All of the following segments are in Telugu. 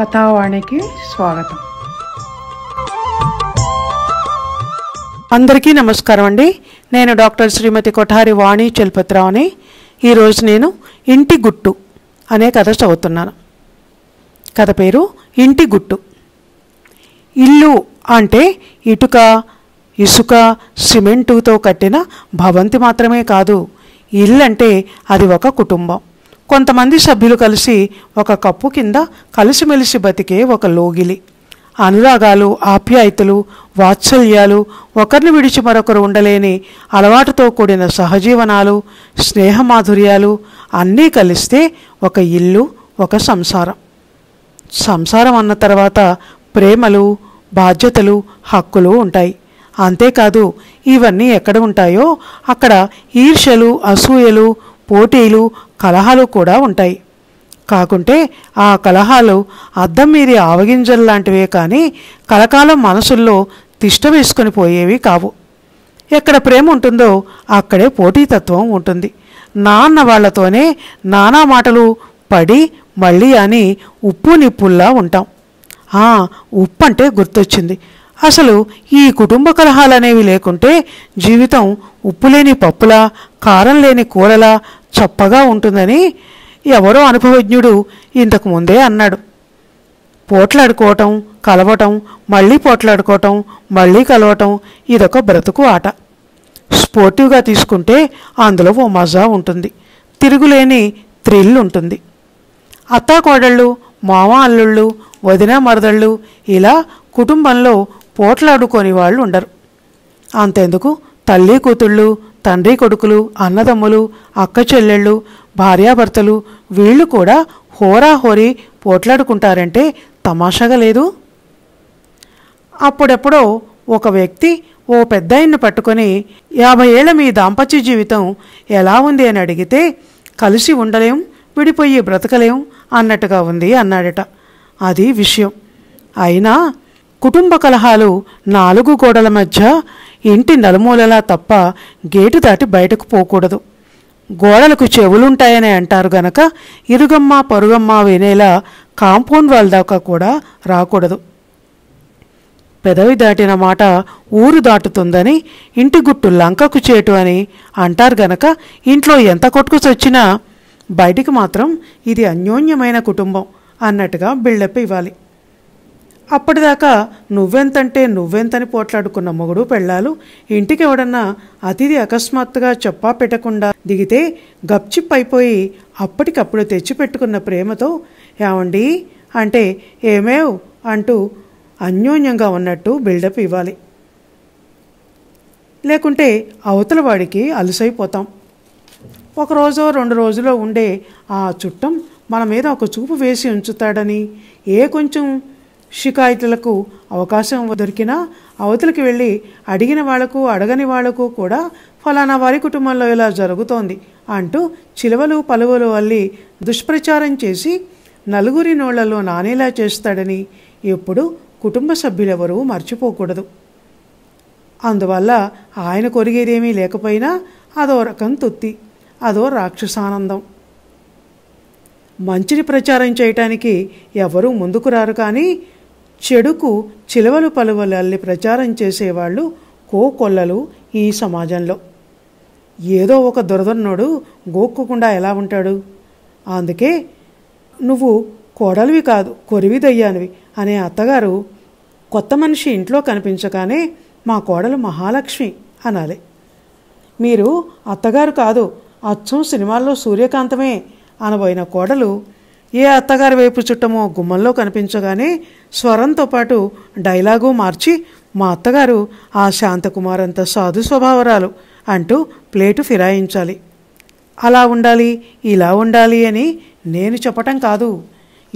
కథావాణికి స్వాగతం అందరికీ నమస్కారం అండి నేను డాక్టర్ శ్రీమతి కొఠారి వాణి చలపతిరావుని ఈరోజు నేను ఇంటి గుట్టు అనే కథ చదువుతున్నాను కథ పేరు ఇంటి గుట్టు ఇల్లు అంటే ఇటుక ఇసుక సిమెంటుతో కట్టిన భవంతి మాత్రమే కాదు ఇల్లు అంటే అది ఒక కుటుంబం కొంతమంది సభ్యులు కలిసి ఒక కప్పు కింద కలిసిమెలిసి బతికే ఒక లోగిలి అనురాగాలు ఆప్యాయతలు వాత్సల్యాలు ఒకరిని విడిచి మరొకరు ఉండలేని అలవాటుతో కూడిన సహజీవనాలు స్నేహమాధుర్యాలు అన్నీ కలిస్తే ఒక ఇల్లు ఒక సంసారం సంసారం అన్న తర్వాత ప్రేమలు బాధ్యతలు హక్కులు ఉంటాయి అంతేకాదు ఇవన్నీ ఎక్కడ ఉంటాయో అక్కడ ఈర్ష్యలు అసూయలు పోటీలు కలహాలు కూడా ఉంటాయి కాకుంటే ఆ కలహాలు అద్దం మీరి ఆవగింజలు లాంటివే కానీ కలకాలం మనసుల్లో తిష్ట వేసుకొని పోయేవి కావు ఎక్కడ ప్రేమ ఉంటుందో అక్కడే పోటీతత్వం ఉంటుంది నాన్న వాళ్లతోనే నానా మాటలు పడి మళ్ళీ అని ఉప్పు నిప్పుల్లా ఉంటాం ఉప్పు అంటే గుర్తొచ్చింది అసలు ఈ కుటుంబ కలహాలనేవి లేకుంటే జీవితం ఉప్పు లేని పప్పులా కారం లేని కూరలా చప్పగా ఉంటుందని ఎవరో అనుభవజ్ఞుడు ఇంతకు ముందే అన్నాడు పోట్లాడుకోవటం కలవటం మళ్ళీ పోట్లాడుకోవటం మళ్ళీ కలవటం ఇదొక బ్రతుకు ఆట స్పోర్టివ్గా తీసుకుంటే అందులో ఓ మజా ఉంటుంది తిరుగులేని థ్రిల్ ఉంటుంది అత్తా కోడళ్ళు మామ అల్లుళ్ళు వదిన మరదళ్ళు ఇలా కుటుంబంలో పోట్లాడుకోని వాళ్ళు ఉండరు అంతెందుకు తల్లి కూతుళ్ళు తండ్రి కొడుకులు అన్నదమ్ములు అక్క చెల్లెళ్ళు భార్యాభర్తలు వీళ్ళు కూడా హోరాహోరీ పోట్లాడుకుంటారంటే తమాషాగా లేదు అప్పుడెప్పుడో ఒక వ్యక్తి ఓ పెద్దాయన్ను పట్టుకొని యాభై ఏళ్ల మీ దాంపత్య జీవితం ఎలా ఉంది అని అడిగితే కలిసి ఉండలేం విడిపోయి బ్రతకలేం అన్నట్టుగా ఉంది అన్నాడట అది విషయం అయినా కుటుంబ కలహాలు నాలుగు గోడల మధ్య ఇంటి నలుమూలలా తప్ప గేటు దాటి బయటకు పోకూడదు గోడలకు చెవులుంటాయని అంటారు గనక ఇరుగమ్మ పరుగమ్మ వినేలా కాంపౌండ్ వాళ్ళ దాకా కూడా రాకూడదు పెదవి దాటిన మాట ఊరు దాటుతుందని ఇంటి గుట్టు లంకకు చేటు అని అంటారు గనక ఇంట్లో ఎంత కొట్టుకుసొచ్చినా బయటికి మాత్రం ఇది అన్యోన్యమైన కుటుంబం అన్నట్టుగా బిల్డప్ ఇవ్వాలి అప్పటిదాకా నువ్వెంతంటే నువ్వెంతని పోట్లాడుకున్న మొగుడు పెళ్ళాలు ఇంటికి ఎవడన్నా అతిథి అకస్మాత్తుగా చెప్పా పెట్టకుండా దిగితే గప్చిప్ అయిపోయి అప్పటికప్పుడు తెచ్చిపెట్టుకున్న ప్రేమతో ఏమండి అంటే ఏమేవ్ అంటూ అన్యోన్యంగా ఉన్నట్టు బిల్డప్ ఇవ్వాలి లేకుంటే అవతల వాడికి అలుసైపోతాం ఒకరోజో రెండు రోజులో ఉండే ఆ చుట్టం మన మీద ఒక చూపు వేసి ఉంచుతాడని ఏ కొంచెం షికాయితులకు అవకాశం దొరికినా అవతలికి వెళ్ళి అడిగిన వాళ్లకు అడగని వాళ్లకు కూడా ఫలానా వారి కుటుంబంలో ఇలా జరుగుతోంది అంటూ చిలవలు పలువలు అల్లి దుష్ప్రచారం చేసి నలుగురి నోళ్లలో నానేలా చేస్తాడని ఎప్పుడు కుటుంబ సభ్యులెవరూ మర్చిపోకూడదు అందువల్ల ఆయన కొరిగేదేమీ లేకపోయినా అదో రకం తొత్తి అదో రాక్షసానందం మంచిని ప్రచారం చేయటానికి ఎవరూ ముందుకు రారు కానీ చెడుకు చిలవలు పలువలు అల్లి ప్రచారం చేసేవాళ్ళు కోకొల్లలు ఈ సమాజంలో ఏదో ఒక దొరదన్నోడు గోక్కుకుండా ఎలా ఉంటాడు అందుకే నువ్వు కోడలివి కాదు కొరివి దయ్యానివి అనే అత్తగారు కొత్త మనిషి ఇంట్లో కనిపించగానే మా కోడలు మహాలక్ష్మి అనాలి మీరు అత్తగారు కాదు అచ్చం సినిమాల్లో సూర్యకాంతమే అనబోయిన కోడలు ఏ అత్తగారి వైపు చుట్టమో గుమ్మంలో కనిపించగానే స్వరంతో పాటు డైలాగు మార్చి మా అత్తగారు ఆ శాంతకుమారంత సాధు స్వభావరాలు అంటూ ప్లేటు ఫిరాయించాలి అలా ఉండాలి ఇలా ఉండాలి అని నేను చెప్పటం కాదు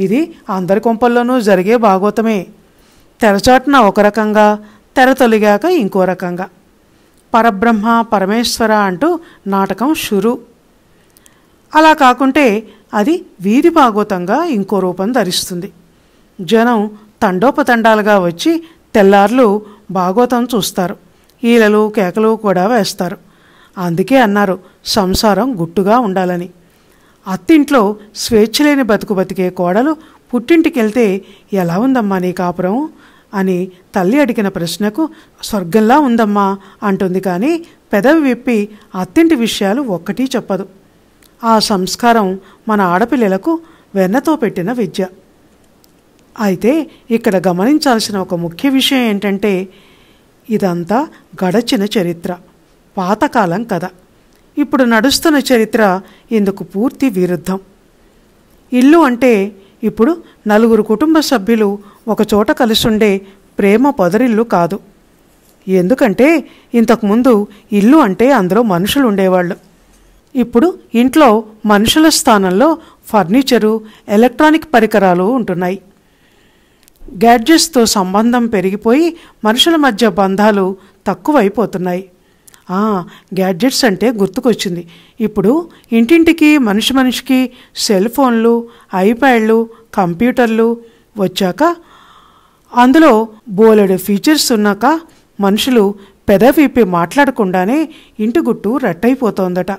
ఇది అందరి కొంపల్లోనూ జరిగే భాగోతమే తెరచాటున ఒక రకంగా తెర తొలిగాక ఇంకో రకంగా పరబ్రహ్మ పరమేశ్వర అంటూ నాటకం షురు అలా కాకుంటే అది వీధి భాగోతంగా ఇంకో రూపం ధరిస్తుంది జనం తండోపతండాలుగా వచ్చి తెల్లార్లు భాగోతం చూస్తారు ఈలలు కేకలు కూడా వేస్తారు అందుకే అన్నారు సంసారం గుట్టుగా ఉండాలని అత్తింట్లో స్వేచ్ఛ లేని బతుకు బతికే కోడలు పుట్టింటికెళ్తే ఎలా ఉందమ్మా నీ కాపురం అని తల్లి అడిగిన ప్రశ్నకు స్వర్గంలా ఉందమ్మా అంటుంది కానీ పెదవి విప్పి అత్తింటి విషయాలు ఒక్కటి చెప్పదు ఆ సంస్కారం మన ఆడపిల్లలకు వెన్నతో పెట్టిన విద్య అయితే ఇక్కడ గమనించాల్సిన ఒక ముఖ్య విషయం ఏంటంటే ఇదంతా గడచిన చరిత్ర పాతకాలం కథ ఇప్పుడు నడుస్తున్న చరిత్ర ఇందుకు పూర్తి విరుద్ధం ఇల్లు అంటే ఇప్పుడు నలుగురు కుటుంబ సభ్యులు ఒకచోట కలుసుండే ప్రేమ పొదరిల్లు కాదు ఎందుకంటే ఇంతకుముందు ఇల్లు అంటే అందులో మనుషులు ఉండేవాళ్ళు ఇప్పుడు ఇంట్లో మనుషుల స్థానంలో ఫర్నిచరు ఎలక్ట్రానిక్ పరికరాలు ఉంటున్నాయి గ్యాడ్జెట్స్తో సంబంధం పెరిగిపోయి మనుషుల మధ్య బంధాలు తక్కువైపోతున్నాయి గ్యాడ్జెట్స్ అంటే గుర్తుకొచ్చింది ఇప్పుడు ఇంటింటికి మనిషి మనిషికి సెల్ ఫోన్లు ఐప్యాడ్లు కంప్యూటర్లు వచ్చాక అందులో బోలెడు ఫీచర్స్ ఉన్నాక మనుషులు పెదవీపి మాట్లాడకుండానే ఇంటి గుట్టు రట్టయిపోతోందట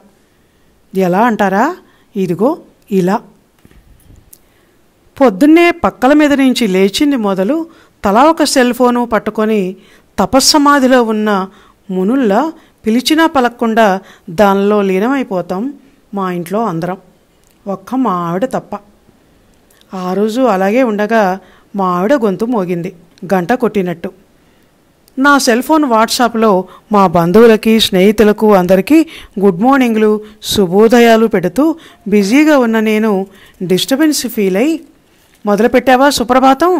ఎలా అంటారా ఇదిగో ఇలా పొద్దున్నే పక్కల మీద నుంచి లేచింది మొదలు తలా ఒక సెల్ ఫోను పట్టుకొని తపస్సమాధిలో ఉన్న మునుల్లా పిలిచినా పలక్కుండా దానిలో లీనమైపోతాం మా ఇంట్లో అందరం ఒక్క మా ఆవిడ తప్ప ఆ రోజు అలాగే ఉండగా మా ఆవిడ గొంతు మోగింది గంట కొట్టినట్టు నా సెల్ ఫోన్ వాట్సాప్లో మా బంధువులకి స్నేహితులకు అందరికీ గుడ్ మార్నింగ్లు శుభోదయాలు పెడుతూ బిజీగా ఉన్న నేను డిస్టర్బెన్స్ ఫీల్ అయి మొదలుపెట్టావా సుప్రభాతం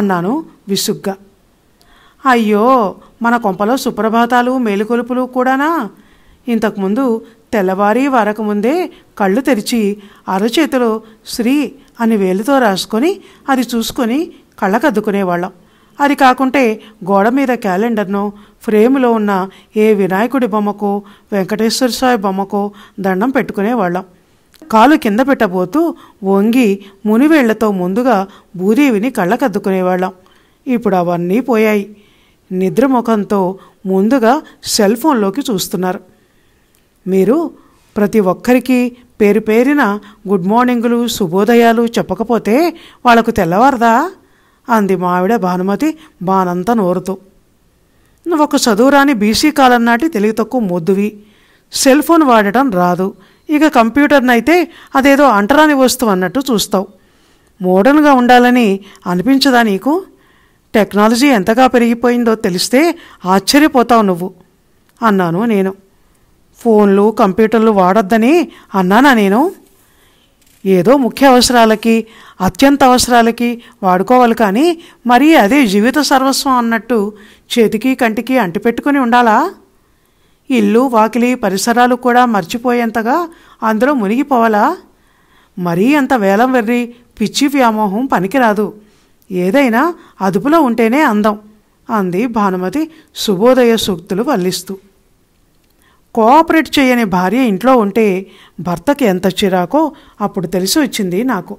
అన్నాను విసుగ్గా అయ్యో మన కొంపలో సుప్రభాతాలు మేలుకొలుపులు కూడానా ఇంతకుముందు తెల్లవారి వారకముందే కళ్ళు తెరిచి అరచేతిలో శ్రీ అని వేలుతో రాసుకొని అది చూసుకొని కళ్ళకద్దుకునేవాళ్ళం అది కాకుంటే గోడ మీద క్యాలెండర్ను ఫ్రేములో ఉన్న ఏ వినాయకుడి బొమ్మకో వెంకటేశ్వర స్వామి బొమ్మకో దండం పెట్టుకునేవాళ్ళం కాలు కింద పెట్టబోతూ వంగి మునివేళ్లతో ముందుగా భూదేవిని కళ్ళకద్దుకునేవాళ్ళం ఇప్పుడు అవన్నీ పోయాయి నిద్రముఖంతో ముందుగా సెల్ ఫోన్లోకి చూస్తున్నారు మీరు ప్రతి ఒక్కరికి పేరు పేరిన గుడ్ మార్నింగులు శుభోదయాలు చెప్పకపోతే వాళ్లకు తెల్లవారదా అంది మావిడ భానుమతి బానంతా నోరుతూ నువ్వు ఒక చదువురాని బీసీ కాలం నాటి తెలివి తక్కువ మొద్దువి సెల్ ఫోన్ వాడటం రాదు ఇక కంప్యూటర్నైతే అదేదో అంటరాని వస్తువు అన్నట్టు చూస్తావు మోడర్న్గా ఉండాలని అనిపించదా నీకు టెక్నాలజీ ఎంతగా పెరిగిపోయిందో తెలిస్తే ఆశ్చర్యపోతావు నువ్వు అన్నాను నేను ఫోన్లు కంప్యూటర్లు వాడొద్దని అన్నానా నేను ఏదో ముఖ్య అవసరాలకి అత్యంత అవసరాలకి వాడుకోవాలి కానీ మరీ అదే జీవిత సర్వస్వం అన్నట్టు చేతికి కంటికి అంటిపెట్టుకుని ఉండాలా ఇల్లు వాకిలి పరిసరాలు కూడా మర్చిపోయేంతగా అందులో మునిగిపోవాలా మరీ అంత వేలం వెర్రి పిచ్చి వ్యామోహం పనికిరాదు ఏదైనా అదుపులో ఉంటేనే అందం అంది భానుమతి శుభోదయ సూక్తులు వల్లిస్తూ కోఆపరేట్ చేయని భార్య ఇంట్లో ఉంటే భర్తకి ఎంత చిరాకో అప్పుడు తెలిసి వచ్చింది నాకు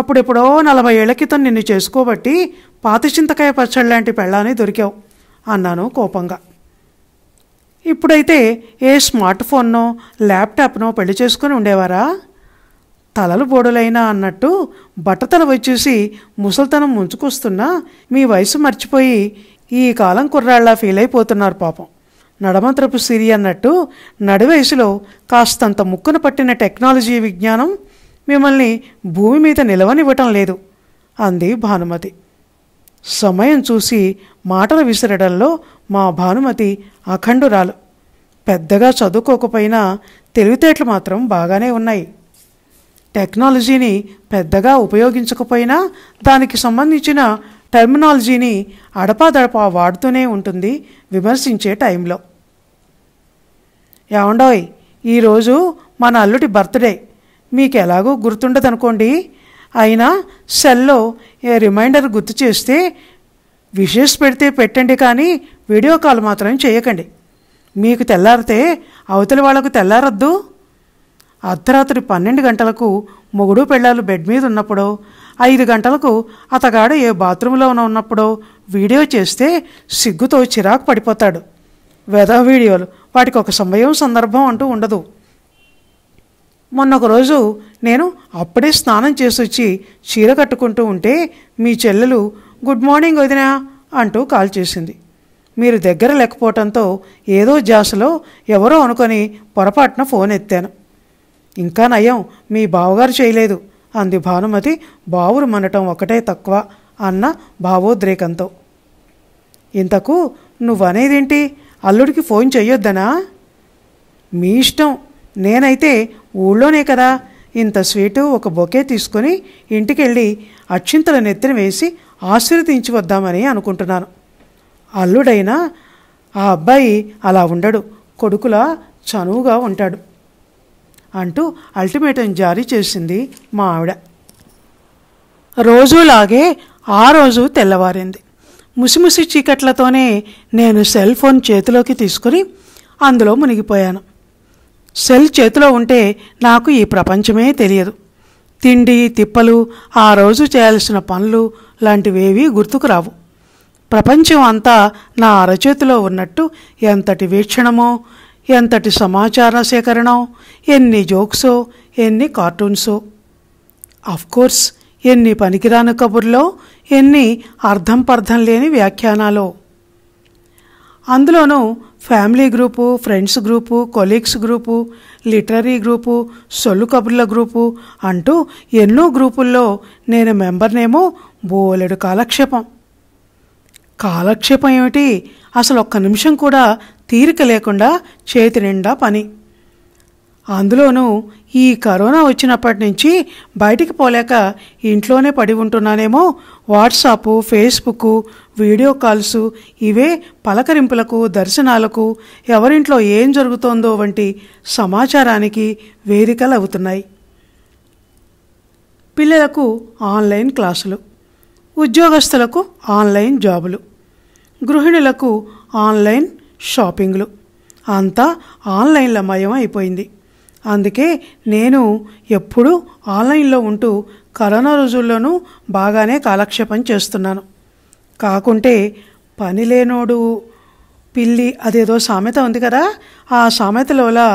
అప్పుడెప్పుడో నలభై ఏళ్ల క్రితం నిన్ను చేసుకోబట్టి చింతకాయ పచ్చడి లాంటి పెళ్ళాన్ని దొరికావు అన్నాను కోపంగా ఇప్పుడైతే ఏ స్మార్ట్ ఫోన్నో ల్యాప్టాప్నో పెళ్లి చేసుకుని ఉండేవారా తలలు బోడులైనా అన్నట్టు బట్టతల వచ్చేసి ముసల్తనం ముంచుకొస్తున్నా మీ వయసు మర్చిపోయి ఈ కాలం కుర్రాళ్ళ ఫీల్ అయిపోతున్నారు పాపం నడమంత్రపు సిరి అన్నట్టు నడివయసులో కాస్తంత ముక్కున పట్టిన టెక్నాలజీ విజ్ఞానం మిమ్మల్ని భూమి మీద నిలవనివ్వటం లేదు అంది భానుమతి సమయం చూసి మాటలు విసిరడంలో మా భానుమతి అఖండురాలు పెద్దగా చదువుకోకపోయినా తెలివితేటలు మాత్రం బాగానే ఉన్నాయి టెక్నాలజీని పెద్దగా ఉపయోగించకపోయినా దానికి సంబంధించిన టెర్మినాలజీని అడపాదడపా వాడుతూనే ఉంటుంది విమర్శించే టైంలో ఏమండోయ్ ఈరోజు మన అల్లుడి బర్త్డే మీకు ఎలాగో గుర్తుండదనుకోండి అయినా సెల్లో ఏ రిమైండర్ గుర్తు చేస్తే విషెస్ పెడితే పెట్టండి కానీ వీడియో కాల్ మాత్రం చేయకండి మీకు తెల్లారితే అవతలి వాళ్ళకు తెల్లారద్దు అర్ధరాత్రి పన్నెండు గంటలకు మొగుడు పెళ్ళాలు బెడ్ మీద ఉన్నప్పుడు ఐదు గంటలకు అతగాడు ఏ బాత్రూంలో ఉన్నప్పుడో వీడియో చేస్తే సిగ్గుతో చిరాకు పడిపోతాడు వెదా వీడియోలు వాటికి ఒక సమయం సందర్భం అంటూ ఉండదు మొన్న రోజు నేను అప్పుడే స్నానం చేసి వచ్చి చీర కట్టుకుంటూ ఉంటే మీ చెల్లెలు గుడ్ మార్నింగ్ వదినా అంటూ కాల్ చేసింది మీరు దగ్గర లేకపోవటంతో ఏదో జాసలో ఎవరో అనుకొని పొరపాటున ఫోన్ ఎత్తాను ఇంకా నయం మీ బావగారు చేయలేదు అంది భానుమతి బావురు మనటం ఒకటే తక్కువ అన్న భావోద్రేకంతో ఇంతకు నువ్వనేదేంటి అల్లుడికి ఫోన్ చేయొద్దనా మీ ఇష్టం నేనైతే ఊళ్ళోనే కదా ఇంత స్వీటు ఒక బొకే తీసుకొని ఇంటికెళ్ళి అక్షింతల నెత్తిన వేసి ఆశీర్వదించి వద్దామని అనుకుంటున్నాను అల్లుడైనా ఆ అబ్బాయి అలా ఉండడు కొడుకులా చనువుగా ఉంటాడు అంటూ అల్టిమేటం జారీ చేసింది మా ఆవిడ రోజులాగే ఆ రోజు తెల్లవారింది ముసిముసి చీకట్లతోనే నేను సెల్ ఫోన్ చేతిలోకి తీసుకుని అందులో మునిగిపోయాను సెల్ చేతిలో ఉంటే నాకు ఈ ప్రపంచమే తెలియదు తిండి తిప్పలు ఆ రోజు చేయాల్సిన పనులు లాంటివేవీ గుర్తుకు రావు ప్రపంచం అంతా నా అరచేతిలో ఉన్నట్టు ఎంతటి వీక్షణమో ఎంతటి సమాచార సేకరణో ఎన్ని జోక్సో ఎన్ని కార్టూన్సో అఫ్కోర్స్ ఎన్ని పనికిరాని కబుర్లో ఎన్ని అర్థం పర్థం లేని వ్యాఖ్యానాలు అందులోనూ family group friends group colleagues group literary group సొల్లు కబుర్ల గ్రూపు అంటూ ఎన్నో గ్రూపుల్లో నేను మెంబర్నేమో బోలెడు కాలక్షేపం కాలక్షేపం ఏమిటి అసలు ఒక్క నిమిషం కూడా తీరిక లేకుండా చేతి నిండా పని అందులోనూ ఈ కరోనా వచ్చినప్పటి నుంచి బయటికి పోలేక ఇంట్లోనే పడి ఉంటున్నానేమో వాట్సాపు ఫేస్బుక్ వీడియో కాల్సు ఇవే పలకరింపులకు దర్శనాలకు ఎవరింట్లో ఏం జరుగుతోందో వంటి సమాచారానికి వేదికలు అవుతున్నాయి పిల్లలకు ఆన్లైన్ క్లాసులు ఉద్యోగస్తులకు ఆన్లైన్ జాబులు గృహిణులకు ఆన్లైన్ షాపింగ్లు అంతా ఆన్లైన్ల మయం అయిపోయింది అందుకే నేను ఎప్పుడూ ఆన్లైన్లో ఉంటూ కరోనా రోజుల్లోనూ బాగానే కాలక్షేపం చేస్తున్నాను కాకుంటే పని లేనోడు పిల్లి అదేదో సామెత ఉంది కదా ఆ సామెతలోలా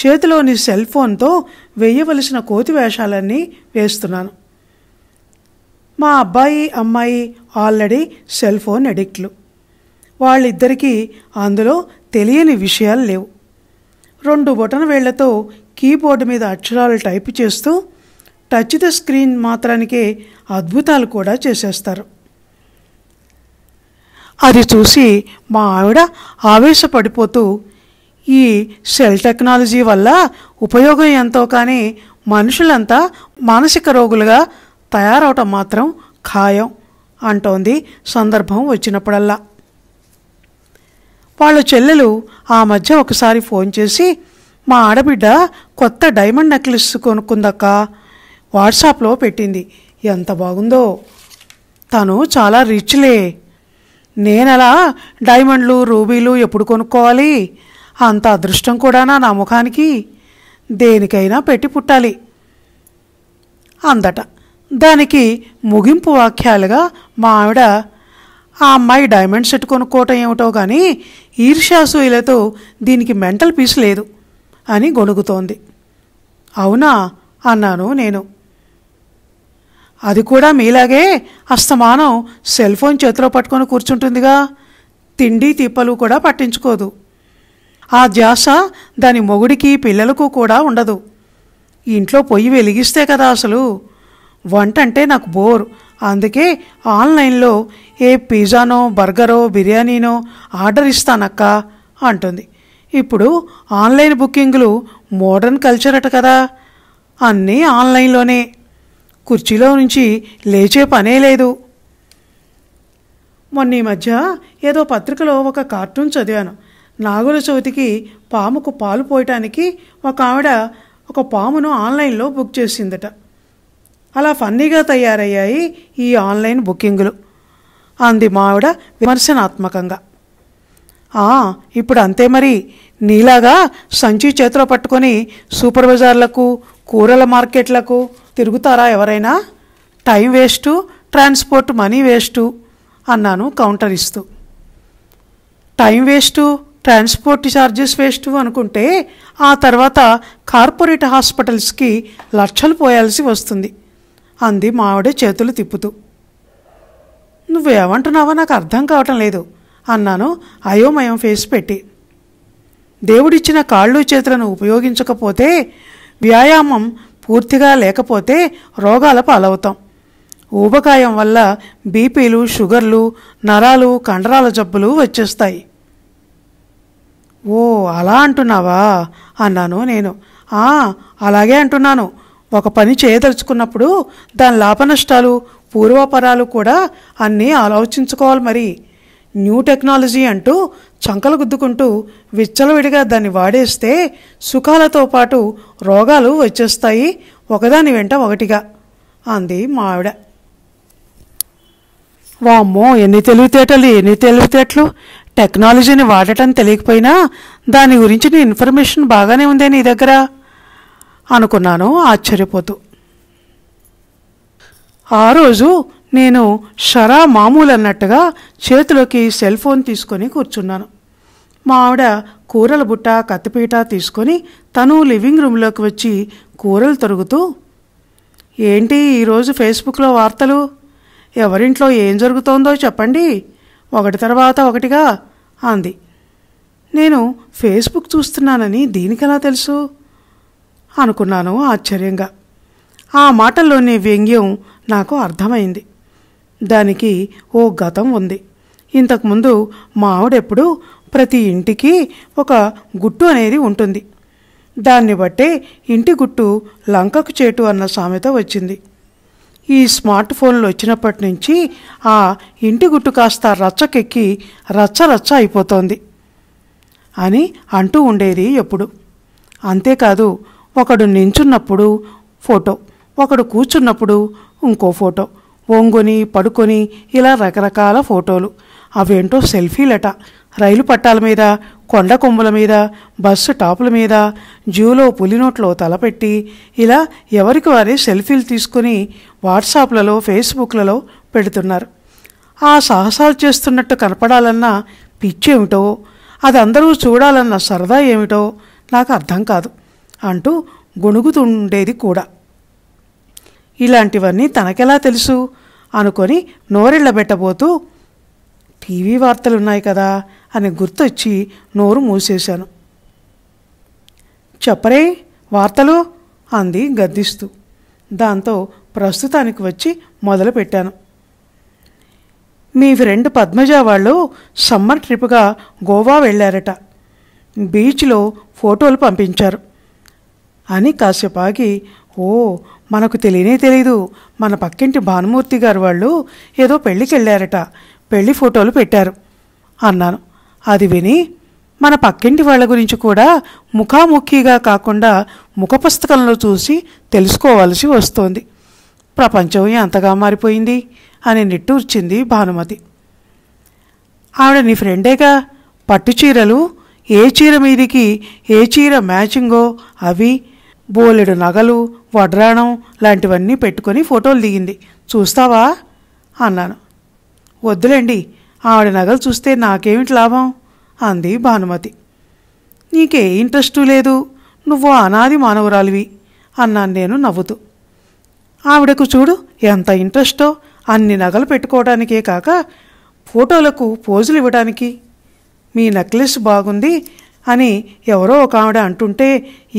చేతిలోని సెల్ ఫోన్తో వేయవలసిన కోతి వేషాలన్నీ వేస్తున్నాను మా అబ్బాయి అమ్మాయి ఆల్రెడీ సెల్ ఫోన్ అడిక్ట్లు వాళ్ళిద్దరికీ అందులో తెలియని విషయాలు లేవు రెండు బొటన వేళ్లతో కీబోర్డు మీద అక్షరాలు టైప్ చేస్తూ టచ్ ద స్క్రీన్ మాత్రానికే అద్భుతాలు కూడా చేసేస్తారు అది చూసి మా ఆవిడ ఆవేశపడిపోతూ ఈ సెల్ టెక్నాలజీ వల్ల ఉపయోగం ఎంతో కానీ మనుషులంతా మానసిక రోగులుగా తయారవటం మాత్రం ఖాయం అంటోంది సందర్భం వచ్చినప్పుడల్లా వాళ్ళ చెల్లెలు ఆ మధ్య ఒకసారి ఫోన్ చేసి మా ఆడబిడ్డ కొత్త డైమండ్ నెక్లెస్ కొనుక్కుందక్క వాట్సాప్లో పెట్టింది ఎంత బాగుందో తను చాలా రిచ్లే నేనలా డైమండ్లు రూబీలు ఎప్పుడు కొనుక్కోవాలి అంత అదృష్టం కూడానా నా ముఖానికి దేనికైనా పెట్టి పుట్టాలి అందట దానికి ముగింపు వాక్యాలుగా మా ఆవిడ ఆ అమ్మాయి డైమండ్ సెట్ కొనుక్కోవటం ఏమిటో కానీ ఈర్ష్యాసూయులతో దీనికి మెంటల్ పీస్ లేదు అని గొణుగుతోంది అవునా అన్నాను నేను అది కూడా మీలాగే అస్తమానం సెల్ ఫోన్ చేతిలో పట్టుకొని కూర్చుంటుందిగా తిండి తిప్పలు కూడా పట్టించుకోదు ఆ ధ్యాస దాని మొగుడికి పిల్లలకు కూడా ఉండదు ఇంట్లో పొయ్యి వెలిగిస్తే కదా అసలు వంట అంటే నాకు బోర్ అందుకే ఆన్లైన్లో ఏ పిజ్జానో బర్గరో బిర్యానీనో ఆర్డర్ ఇస్తానక్క అంటుంది ఇప్పుడు ఆన్లైన్ బుకింగ్లు మోడర్న్ కల్చర్ అట కదా అన్నీ ఆన్లైన్లోనే కుర్చీలో నుంచి లేచే పనే లేదు మొన్న ఈ మధ్య ఏదో పత్రికలో ఒక కార్టూన్ చదివాను నాగుల చవితికి పాముకు పాలు పోయటానికి ఒక ఆవిడ ఒక పామును ఆన్లైన్లో బుక్ చేసిందట అలా ఫన్నీగా తయారయ్యాయి ఈ ఆన్లైన్ బుకింగ్లు అంది మావిడ విమర్శనాత్మకంగా ఇప్పుడు అంతే మరి నీలాగా సంచి చేతిలో పట్టుకొని సూపర్ బజార్లకు కూరల మార్కెట్లకు తిరుగుతారా ఎవరైనా time waste transport money waste అన్నాను కౌంటర్ ఇస్తూ time waste transport charges waste అనుకుంటే ఆ తర్వాత కార్పొరేట్ హాస్పిటల్స్కి లక్షలు పోయాల్సి వస్తుంది అంది మావిడే చేతులు తిప్పుతూ నువ్వేమంటున్నావో నాకు అర్థం కావటం లేదు అన్నాను అయోమయం ఫేస్ పెట్టి దేవుడిచ్చిన కాళ్ళు చేతులను ఉపయోగించకపోతే వ్యాయామం పూర్తిగా లేకపోతే రోగాల పాలవుతాం ఊబకాయం వల్ల బీపీలు షుగర్లు నరాలు కండరాల జబ్బులు వచ్చేస్తాయి ఓ అలా అంటున్నావా అన్నాను నేను ఆ అలాగే అంటున్నాను ఒక పని చేయదలుచుకున్నప్పుడు దాని లాభనష్టాలు పూర్వపరాలు కూడా అన్నీ ఆలోచించుకోవాలి మరి న్యూ టెక్నాలజీ అంటూ చంకలు గుద్దుకుంటూ విచ్చలవిడిగా దాన్ని వాడేస్తే సుఖాలతో పాటు రోగాలు వచ్చేస్తాయి ఒకదాని వెంట ఒకటిగా అంది మా ఆవిడ వామ్మో ఎన్ని తెలివితేటలు ఎన్ని తెలివితేటలు టెక్నాలజీని వాడటం తెలియకపోయినా దాని గురించిన ఇన్ఫర్మేషన్ బాగానే ఉందే నీ దగ్గర అనుకున్నాను ఆశ్చర్యపోతూ ఆ రోజు నేను షరా మామూలు అన్నట్టుగా చేతిలోకి సెల్ ఫోన్ తీసుకొని కూర్చున్నాను మా ఆవిడ కూరల బుట్ట కత్తిపీట తీసుకొని తను లివింగ్ రూమ్లోకి వచ్చి కూరలు తొరుగుతూ ఏంటి ఈరోజు ఫేస్బుక్లో వార్తలు ఎవరింట్లో ఏం జరుగుతోందో చెప్పండి ఒకటి తర్వాత ఒకటిగా అంది నేను ఫేస్బుక్ చూస్తున్నానని దీనికి ఎలా తెలుసు అనుకున్నాను ఆశ్చర్యంగా ఆ మాటల్లోని వ్యంగ్యం నాకు అర్థమైంది దానికి ఓ గతం ఉంది ఇంతకుముందు మా ఆవిడెప్పుడు ప్రతి ఇంటికి ఒక గుట్టు అనేది ఉంటుంది దాన్ని బట్టే ఇంటి గుట్టు లంకకు చేటు అన్న సామెత వచ్చింది ఈ స్మార్ట్ ఫోన్లు వచ్చినప్పటి నుంచి ఆ ఇంటి గుట్టు కాస్త రచ్చకెక్కి రచ్చ రచ్చ అయిపోతోంది అని అంటూ ఉండేది ఎప్పుడు అంతేకాదు ఒకడు నించున్నప్పుడు ఫోటో ఒకడు కూర్చున్నప్పుడు ఇంకో ఫోటో ఓంగుని పడుకొని ఇలా రకరకాల ఫోటోలు అవేంటో సెల్ఫీలట రైలు పట్టాల మీద కొండ కొమ్ముల మీద బస్సు టాపుల మీద జూలో పులినోట్లో తలపెట్టి ఇలా ఎవరికి వారే సెల్ఫీలు తీసుకుని వాట్సాప్లలో ఫేస్బుక్లలో పెడుతున్నారు ఆ సాహసాలు చేస్తున్నట్టు కనపడాలన్న పిచ్చేమిటో అది అందరూ చూడాలన్న సరదా ఏమిటో నాకు అర్థం కాదు అంటూ గొణుగుతుండేది కూడా ఇలాంటివన్నీ తనకెలా తెలుసు అనుకొని నోరెళ్ళబెట్టబోతూ టీవీ వార్తలున్నాయి కదా అని గుర్తొచ్చి నోరు మూసేశాను చెప్పరే వార్తలు అంది గద్దిస్తూ దాంతో ప్రస్తుతానికి వచ్చి మొదలుపెట్టాను మీ ఫ్రెండ్ పద్మజ వాళ్ళు సమ్మర్ ట్రిప్గా గోవా వెళ్ళారట బీచ్లో ఫోటోలు పంపించారు అని కాసేపాగి ఓ మనకు తెలియనే తెలీదు మన పక్కింటి భానుమూర్తి గారు వాళ్ళు ఏదో పెళ్ళికెళ్ళారట వెళ్ళారట పెళ్లి ఫోటోలు పెట్టారు అన్నాను అది విని మన పక్కింటి వాళ్ళ గురించి కూడా ముఖాముఖిగా కాకుండా ముఖపుస్తకంలో చూసి తెలుసుకోవాల్సి వస్తోంది ప్రపంచం ఎంతగా మారిపోయింది అని నిట్టూర్చింది భానుమతి ఆవిడ నీ ఫ్రెండేగా పట్టు చీరలు ఏ చీర మీదికి ఏ చీర మ్యాచింగో అవి బోలెడు నగలు వడ్రాణం లాంటివన్నీ పెట్టుకొని ఫోటోలు దిగింది చూస్తావా అన్నాను వద్దులేండి ఆవిడ నగలు చూస్తే నాకేమిటి లాభం అంది భానుమతి నీకే ఇంట్రెస్టు లేదు నువ్వు అనాది మానవురాలివి అన్నాను నేను నవ్వుతూ ఆవిడకు చూడు ఎంత ఇంట్రెస్టో అన్ని నగలు పెట్టుకోవడానికే కాక ఫోటోలకు పోజులు ఇవ్వడానికి మీ నెక్లెస్ బాగుంది అని ఎవరో ఒక ఆవిడ అంటుంటే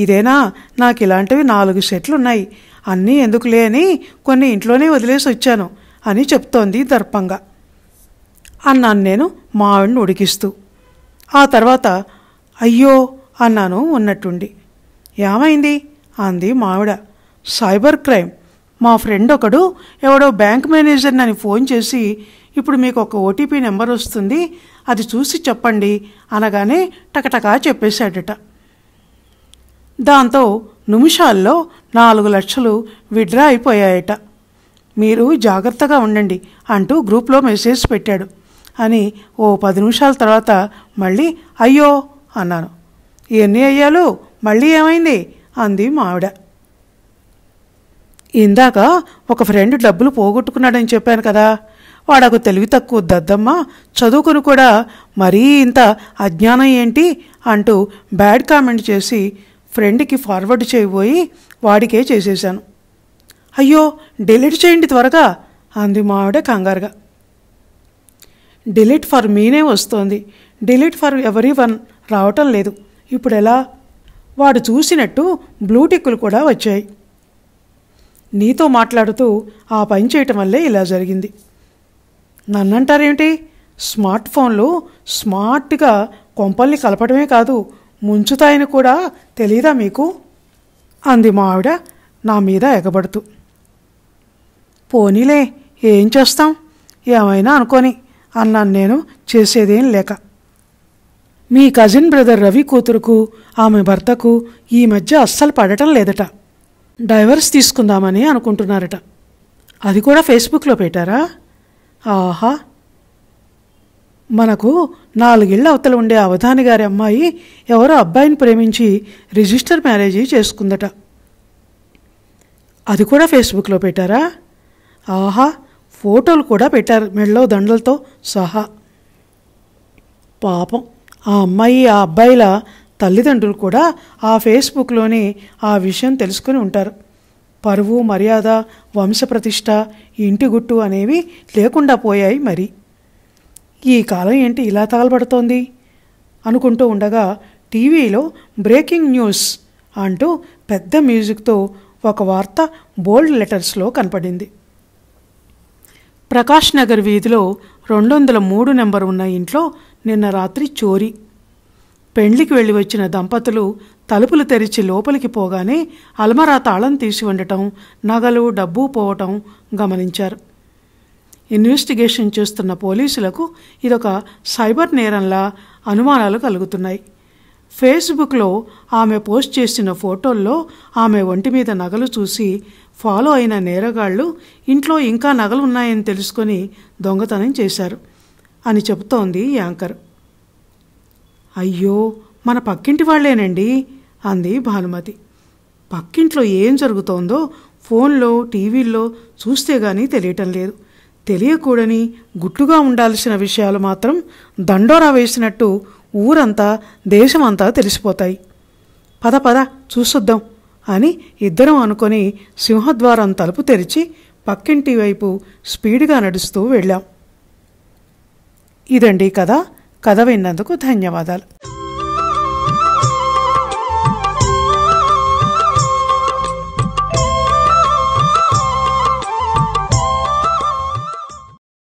ఇదేనా నాకు ఇలాంటివి నాలుగు సెట్లున్నాయి అన్నీ ఎందుకులే అని కొన్ని ఇంట్లోనే వదిలేసి వచ్చాను అని చెప్తోంది దర్పంగా అన్నాను నేను మా ఆవిడని ఉడికిస్తూ ఆ తర్వాత అయ్యో అన్నాను ఉన్నట్టుండి ఏమైంది అంది మావిడ సైబర్ క్రైమ్ మా ఫ్రెండ్ ఒకడు ఎవడో బ్యాంక్ మేనేజర్ని అని ఫోన్ చేసి ఇప్పుడు మీకు ఒక ఓటీపీ నెంబర్ వస్తుంది అది చూసి చెప్పండి అనగానే టకటకా చెప్పేశాడట దాంతో నిమిషాల్లో నాలుగు లక్షలు విడ్రా అయిపోయాయట మీరు జాగ్రత్తగా ఉండండి అంటూ గ్రూప్లో మెసేజ్ పెట్టాడు అని ఓ పది నిమిషాల తర్వాత మళ్ళీ అయ్యో అన్నాను ఎన్ని అయ్యాలు మళ్ళీ ఏమైంది అంది మావిడ ఇందాక ఒక ఫ్రెండ్ డబ్బులు పోగొట్టుకున్నాడని చెప్పాను కదా వాడకు తెలివి తక్కువ దద్దమ్మ చదువుకుని కూడా మరీ ఇంత అజ్ఞానం ఏంటి అంటూ బ్యాడ్ కామెంట్ చేసి ఫ్రెండ్కి ఫార్వర్డ్ చేయబోయి వాడికే చేసేశాను అయ్యో డిలీట్ చేయండి త్వరగా అంది మా ఆవిడ కంగారుగా డిలీట్ ఫర్ మీనే వస్తోంది డిలీట్ ఫర్ ఎవరీ వన్ రావటం లేదు ఇప్పుడు ఎలా వాడు చూసినట్టు బ్లూటిక్కులు కూడా వచ్చాయి నీతో మాట్లాడుతూ ఆ పని చేయటం వల్లే ఇలా జరిగింది నన్ను అంటారేమిటి స్మార్ట్ ఫోన్లు స్మార్ట్గా కొంపల్ని కలపడమే కాదు ముంచుతాయని కూడా తెలీదా మీకు అంది మా ఆవిడ నా మీద ఎగబడుతూ పోనీలే ఏం చేస్తాం ఏమైనా అనుకోని అన్నాను నేను చేసేదేం లేక మీ కజిన్ బ్రదర్ రవి కూతురుకు ఆమె భర్తకు ఈ మధ్య అస్సలు పడటం లేదట డైవర్స్ తీసుకుందామని అనుకుంటున్నారట అది కూడా ఫేస్బుక్లో పెట్టారా ఆహా మనకు నాలుగేళ్ళ అవతల ఉండే అవధాని గారి అమ్మాయి ఎవరో అబ్బాయిని ప్రేమించి రిజిస్టర్ మ్యారేజ్ చేసుకుందట అది కూడా ఫేస్బుక్లో పెట్టారా ఆహా ఫోటోలు కూడా పెట్టారు మెళ్ళో దండలతో సహా పాపం ఆ అమ్మాయి ఆ అబ్బాయిల తల్లిదండ్రులు కూడా ఆ ఫేస్బుక్లోనే ఆ విషయం తెలుసుకుని ఉంటారు పరువు మర్యాద వంశప్రతిష్ట ఇంటి గుట్టు అనేవి లేకుండా పోయాయి మరి ఈ కాలం ఏంటి ఇలా తగలబడుతోంది అనుకుంటూ ఉండగా టీవీలో బ్రేకింగ్ న్యూస్ అంటూ పెద్ద మ్యూజిక్తో ఒక వార్త బోల్డ్ లెటర్స్లో కనపడింది ప్రకాష్ నగర్ వీధిలో రెండు వందల మూడు నెంబర్ ఉన్న ఇంట్లో నిన్న రాత్రి చోరీ పెండ్లికి వెళ్ళి వచ్చిన దంపతులు తలుపులు తెరిచి లోపలికి పోగానే అల్మరా తాళం తీసి ఉండటం నగలు డబ్బు పోవటం గమనించారు ఇన్వెస్టిగేషన్ చేస్తున్న పోలీసులకు ఇదొక సైబర్ నేరంలా అనుమానాలు కలుగుతున్నాయి ఫేస్బుక్లో ఆమె పోస్ట్ చేసిన ఫోటోల్లో ఆమె ఒంటి మీద నగలు చూసి ఫాలో అయిన నేరగాళ్లు ఇంట్లో ఇంకా నగలు ఉన్నాయని తెలుసుకొని దొంగతనం చేశారు అని చెబుతోంది యాంకర్ అయ్యో మన పక్కింటి వాళ్లేనండి అంది భానుమతి పక్కింట్లో ఏం జరుగుతోందో ఫోన్లో టీవీల్లో చూస్తే గానీ తెలియటం లేదు తెలియకూడని గుట్టుగా ఉండాల్సిన విషయాలు మాత్రం దండోరా వేసినట్టు ఊరంతా దేశమంతా తెలిసిపోతాయి పద పద చూసొద్దాం అని ఇద్దరం అనుకొని సింహద్వారం తలుపు తెరిచి పక్కింటి వైపు స్పీడ్గా నడుస్తూ వెళ్ళాం ఇదండి కదా కథ విన్నందుకు ధన్యవాదాలు